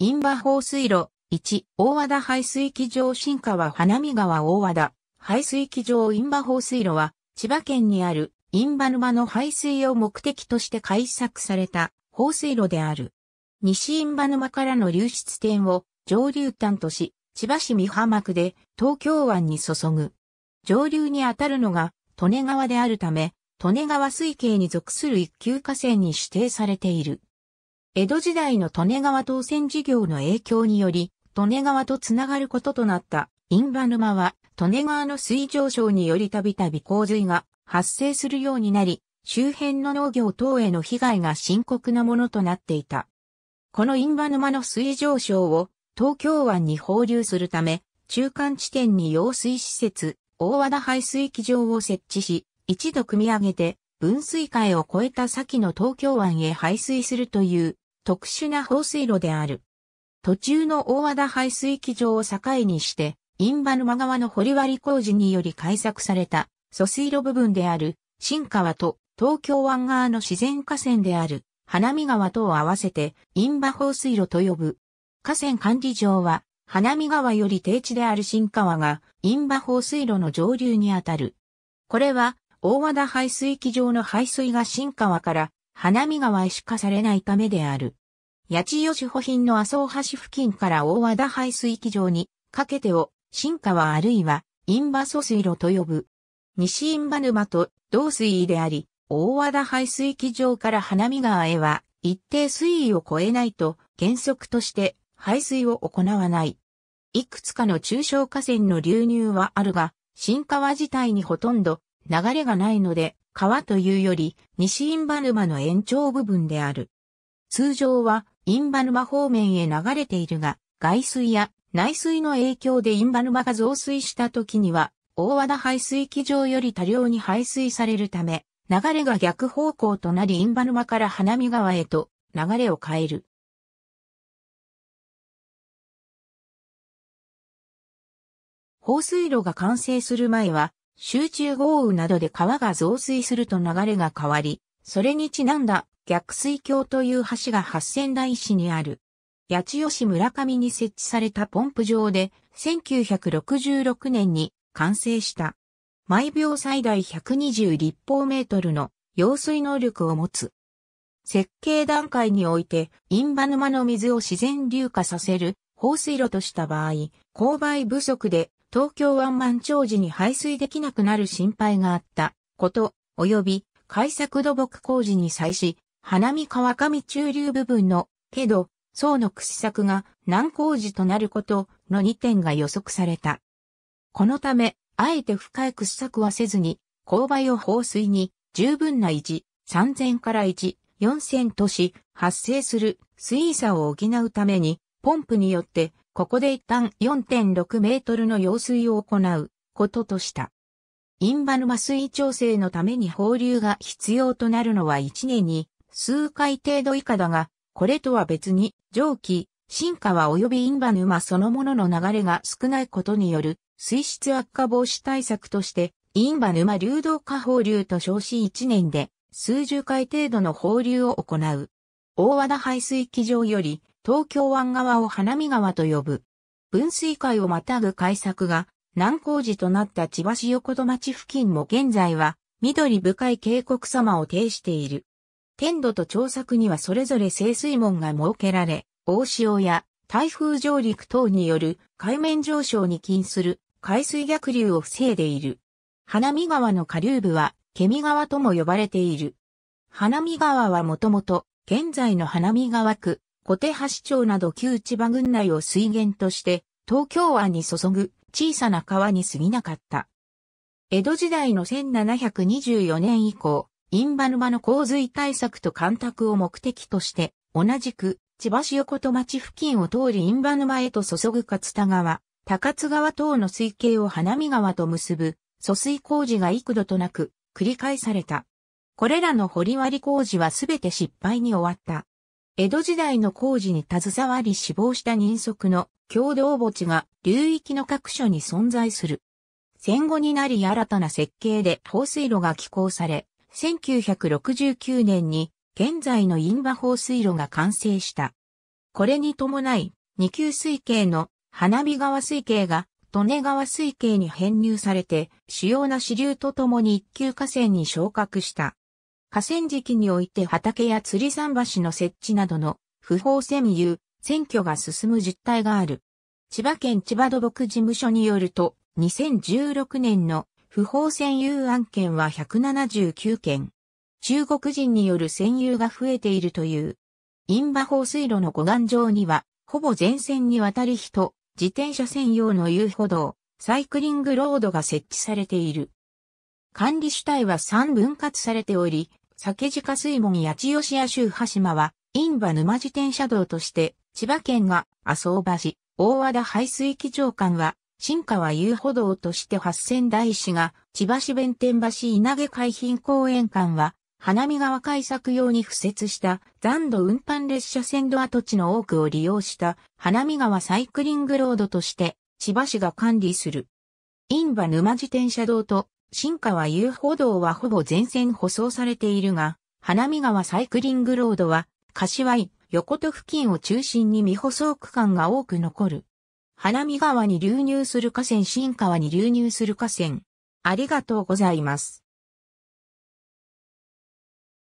印旛放水路、1、大和田排水機場新川花見川大和田、排水機場印旛放水路は、千葉県にある印旛沼の排水を目的として開削された放水路である。西印旛沼からの流出点を上流端とし、千葉市美浜区で東京湾に注ぐ。上流にあたるのが利根川であるため、利根川水系に属する一級河川に指定されている。江戸時代の利根川当選事業の影響により、利根川とつながることとなった印旛沼は、利根川の水上昇によりたびたび洪水が発生するようになり、周辺の農業等への被害が深刻なものとなっていた。この印旛沼の水上昇を東京湾に放流するため、中間地点に用水施設、大和田排水機場を設置し、一度組み上げて、分水界を越えた先の東京湾へ排水するという特殊な放水路である。途中の大和田排水機場を境にして、印旛沼川の掘割工事により開削された、疎水路部分である、新川と東京湾側の自然河川である、花見川とを合わせて、印旛放水路と呼ぶ。河川管理上は、花見川より低地である新川が、ンバ放水路の上流にあたる。これは、大和田排水機場の排水が新川から花見川へ出荷されないためである。八千代市保品の麻生橋付近から大和田排水機場にかけてを、新川あるいは、イバ疎水路と呼ぶ。西イバ沼と同水位であり、大和田排水機場から花見川へは、一定水位を超えないと、原則として排水を行わない。いくつかの中小河川の流入はあるが、新川自体にほとんど流れがないので、川というより西インバ沼の延長部分である。通常はインバ沼方面へ流れているが、外水や内水の影響でインバ沼が増水した時には、大和田排水機場より多量に排水されるため、流れが逆方向となりインバ沼から花見川へと流れを変える。放水路が完成する前は、集中豪雨などで川が増水すると流れが変わり、それにちなんだ逆水橋という橋が八千台市にある。八千代市村上に設置されたポンプ場で1966年に完成した。毎秒最大120立方メートルの用水能力を持つ。設計段階において、ンバ沼の水を自然流化させる放水路とした場合、勾配不足で東京湾満潮時に排水できなくなる心配があったこと、及び開作土木工事に際し、花見川上中流部分の、けど、層の掘削が難工事となることの2点が予測された。このため、あえて深い掘削はせずに、勾配を放水に十分な1、3000から1、4000とし、発生する水位差を補うために、ポンプによってここで一旦4.6メートルの用水を行うこととした。インバ沼水位調整のために放流が必要となるのは1年に数回程度以下だが、これとは別に蒸気、進化は及びインバ沼そのものの流れが少ないことによる水質悪化防止対策として、インバ沼流動化放流と称し1年で数十回程度の放流を行う。大和田排水機場より東京湾側を花見川と呼ぶ。分水海をまたぐ改作が難工事となった千葉市横戸町付近も現在は緑深い渓谷様を呈している。天土と調作にはそれぞれ清水門が設けられ、大潮や台風上陸等による海面上昇に近する海水逆流を防いでいる。花見川の下流部は、ケミ川とも呼ばれている。花見川はもともと、現在の花見川区、小手橋町など旧千葉郡内を水源として東京湾に注ぐ小さな川に過ぎなかった。江戸時代の1724年以降、印旛沼の洪水対策と干拓を目的として、同じく千葉市横と町付近を通り印旛沼へと注ぐ勝田川、高津川等の水系を花見川と結ぶ、疎水工事が幾度となく繰り返された。これらの掘割工事はすべて失敗に終わった。江戸時代の工事に携わり死亡した人足の共同墓地が流域の各所に存在する。戦後になり新たな設計で放水路が起工され、1969年に現在の印旛放水路が完成した。これに伴い、二級水系の花火川水系が利根川水系に編入されて、主要な支流とともに一級河川に昇格した。河川敷において畑や釣り桟橋の設置などの不法占有、選挙が進む実態がある。千葉県千葉土木事務所によると、2016年の不法占有案件は179件。中国人による占有が増えているという。印旛放水路の護岸上には、ほぼ全線にわたり人、自転車専用の遊歩道、サイクリングロードが設置されている。管理主体は3分割されており、酒塚水門八千代屋周波島は、ンバ沼自転車道として、千葉県が麻生橋、大和田排水機長官は、新川遊歩道として八千台市が、千葉市弁天橋稲毛海浜公園間は、花見川開削用に付設した残土運搬列車線路跡地の多くを利用した花見川サイクリングロードとして千葉市が管理する。ンバ沼自転車道と新川遊歩道はほぼ全線舗装されているが、花見川サイクリングロードは、柏井、横戸付近を中心に未舗装区間が多く残る。花見川に流入する河川新川に流入する河川。ありがとうございます。